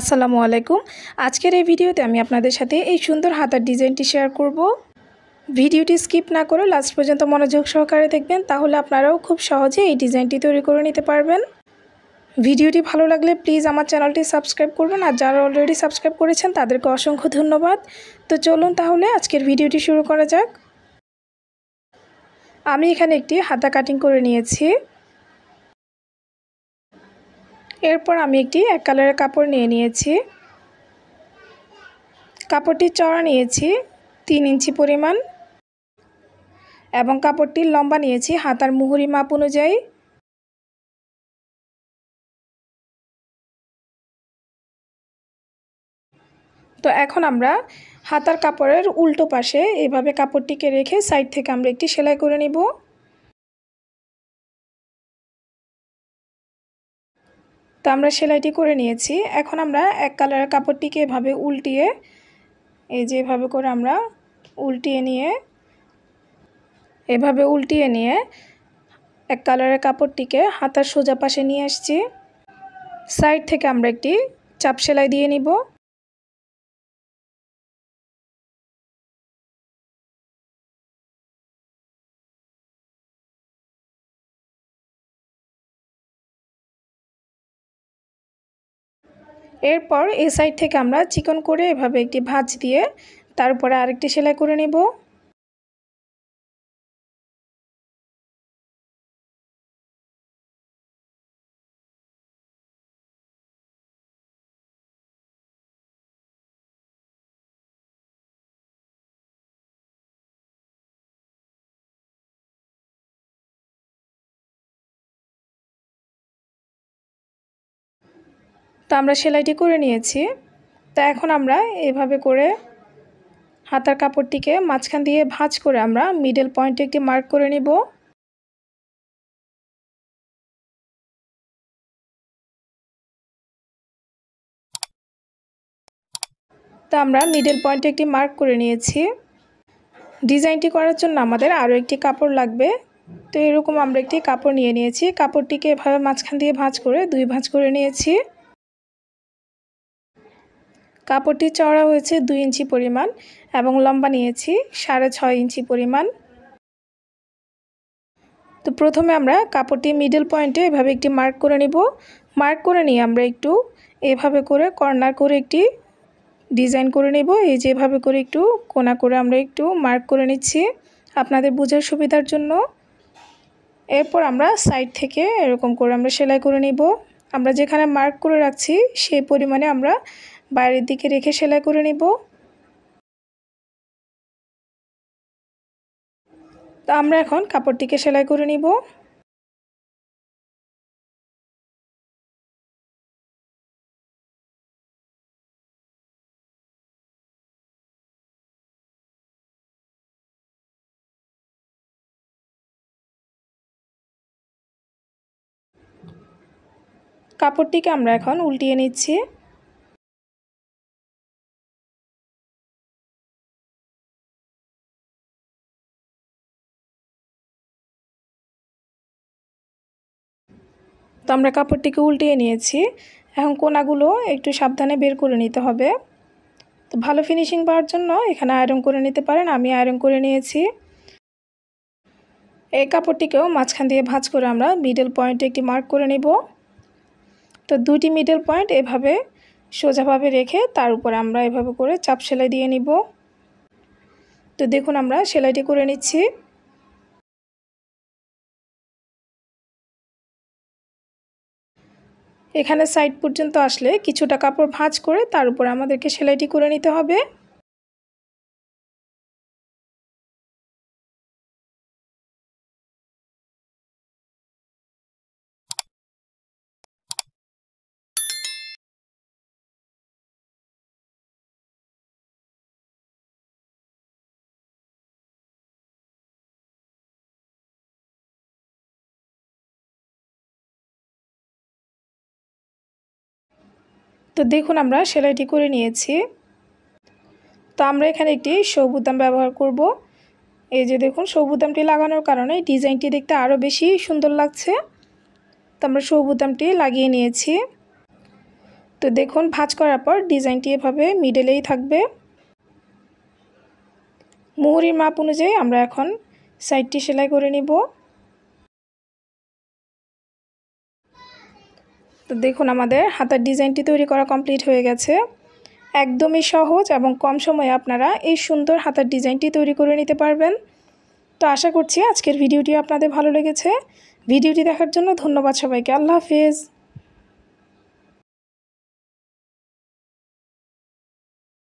আসসালামু আলাইকুম আজকের এই ভিডিওতে আমি আপনাদের সাথে এই সুন্দর হাতার ডিজাইনটি শেয়ার করব ভিডিওটি স্কিপ না করে লাস্ট পর্যন্ত মনোযোগ সহকারে দেখবেন তাহলে আপনারাও খুব সহজে এই ডিজাইনটি তৈরি করে নিতে পারবেন ভিডিওটি ভালো লাগলে প্লিজ আমার চ্যানেলটি সাবস্ক্রাইব করবেন আর যারা অলরেডি সাবস্ক্রাইব করেছেন তাদেরকে অসংখ্য ধন্যবাদ তো চলুন তাহলে আজকের ভিডিওটি শুরু করা যাক আমি এখানে একটি হাতা কাটিং করে নিয়েছি এরপর আমি একটি এক কালারের কাপড় নিয়ে নিয়েছি কাপড়টি চড়া নিয়েছি তিন ইঞ্চি পরিমাণ এবং কাপড়টি লম্বা নিয়েছি হাতার মুহুরি মাপ অনুযায়ী তো এখন আমরা হাতার কাপড়ের উল্টো পাশে এভাবে কাপড়টিকে রেখে সাইড থেকে আমরা একটি সেলাই করে নিব তো আমরা সেলাইটি করে নিয়েছি এখন আমরা এক কালারের কাপড়টিকে এভাবে উল্টিয়ে এই যে এভাবে করে আমরা উল্টিয়ে নিয়ে এভাবে উল্টিয়ে নিয়ে এক কালারের কাপড়টিকে হাতার সোজা পাশে নিয়ে আসছি সাইড থেকে আমরা একটি চাপ সেলাই দিয়ে নিব এরপর এ সাইড থেকে আমরা চিকন করে এভাবে একটি ভাঁজ দিয়ে তারপরে আরেকটি সেলাই করে নেব তো আমরা সেলাইটি করে নিয়েছি তো এখন আমরা এভাবে করে হাতার কাপড়টিকে মাঝখান দিয়ে ভাঁজ করে আমরা মিডল পয়েন্টে একটি মার্ক করে নিব তো আমরা মিডল পয়েন্টে একটি মার্ক করে নিয়েছি ডিজাইনটি করার জন্য আমাদের আরও একটি কাপড় লাগবে তো এরকম আমরা একটি কাপড় নিয়ে নিয়েছি কাপড়টিকে এভাবে মাঝখান দিয়ে ভাঁজ করে দুই ভাঁজ করে নিয়েছি কাপড়টি চওড়া হয়েছে দুই ইঞ্চি পরিমাণ এবং লম্বা নিয়েছি সাড়ে ছয় ইঞ্চি পরিমাণ তো প্রথমে আমরা কাপড়টি মিডল পয়েন্টে এভাবে একটি মার্ক করে নিব মার্ক করে নিয়ে আমরা একটু এভাবে করে কর্নার করে একটি ডিজাইন করে নেব এই যেভাবে করে একটু কোনা করে আমরা একটু মার্ক করে নিচ্ছি আপনাদের বোঝার সুবিধার জন্য এরপর আমরা সাইড থেকে এরকম করে আমরা সেলাই করে নিব আমরা যেখানে মার্ক করে রাখছি সেই পরিমাণে আমরা বাইরের দিকে রেখে সেলাই করে নেব তো আমরা এখন কাপড়টিকে সেলাই করে নিব কাপড়টিকে আমরা এখন উল্টিয়ে নিচ্ছি তো আমরা কাপড়টিকে উল্টিয়ে নিয়েছি এখন কোনাগুলো একটু সাবধানে বের করে নিতে হবে তো ভালো ফিনিশিং পাওয়ার জন্য এখানে আয়রন করে নিতে পারেন আমি আয়রন করে নিয়েছি এই কাপড়টিকেও মাঝখান দিয়ে ভাঁজ করে আমরা মিডল পয়েন্টে একটি মার্ক করে নেব তো দুটি মিডল পয়েন্ট এভাবে সোজাভাবে রেখে তার উপরে আমরা এভাবে করে চাপ সেলাই দিয়ে নিব তো দেখুন আমরা সেলাইটি করে নিচ্ছি এখানে সাইড পর্যন্ত আসলে কিছুটা কাপড় ভাঁজ করে তার উপর আমাদেরকে সেলাইটি করে নিতে হবে তো দেখুন আমরা সেলাইটি করে নিয়েছি তো আমরা এখানে একটি সবুতাম ব্যবহার করব এই যে দেখুন সবুদামটি লাগানোর কারণে ডিজাইনটি দেখতে আরও বেশি সুন্দর লাগছে তো আমরা সবুদামটি লাগিয়ে নিয়েছি তো দেখুন ভাঁজ করার পর ডিজাইনটি এভাবে মিডেলেই থাকবে মুহুরির মাপ অনুযায়ী আমরা এখন সাইডটি সেলাই করে নিব তো দেখুন আমাদের হাতার ডিজাইনটি তৈরি করা কমপ্লিট হয়ে গেছে একদমই সহজ এবং কম সময়ে আপনারা এই সুন্দর হাতার ডিজাইনটি তৈরি করে নিতে পারবেন তো আশা করছি আজকের ভিডিওটি আপনাদের ভালো লেগেছে ভিডিওটি দেখার জন্য ধন্যবাদ সবাইকে আল্লাহ হাফেজ